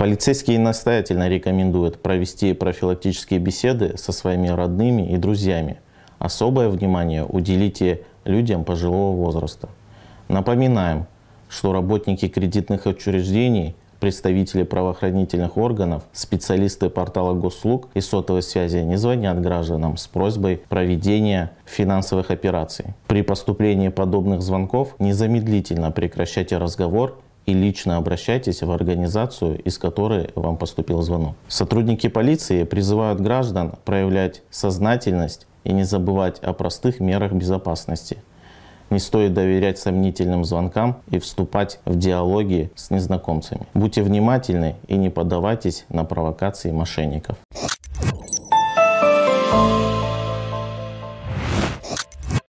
Полицейские настоятельно рекомендуют провести профилактические беседы со своими родными и друзьями. Особое внимание уделите людям пожилого возраста. Напоминаем, что работники кредитных учреждений, представители правоохранительных органов, специалисты портала госслуг и сотовой связи не звонят гражданам с просьбой проведения финансовых операций. При поступлении подобных звонков незамедлительно прекращайте разговор и лично обращайтесь в организацию, из которой вам поступил звонок. Сотрудники полиции призывают граждан проявлять сознательность и не забывать о простых мерах безопасности. Не стоит доверять сомнительным звонкам и вступать в диалоги с незнакомцами. Будьте внимательны и не поддавайтесь на провокации мошенников.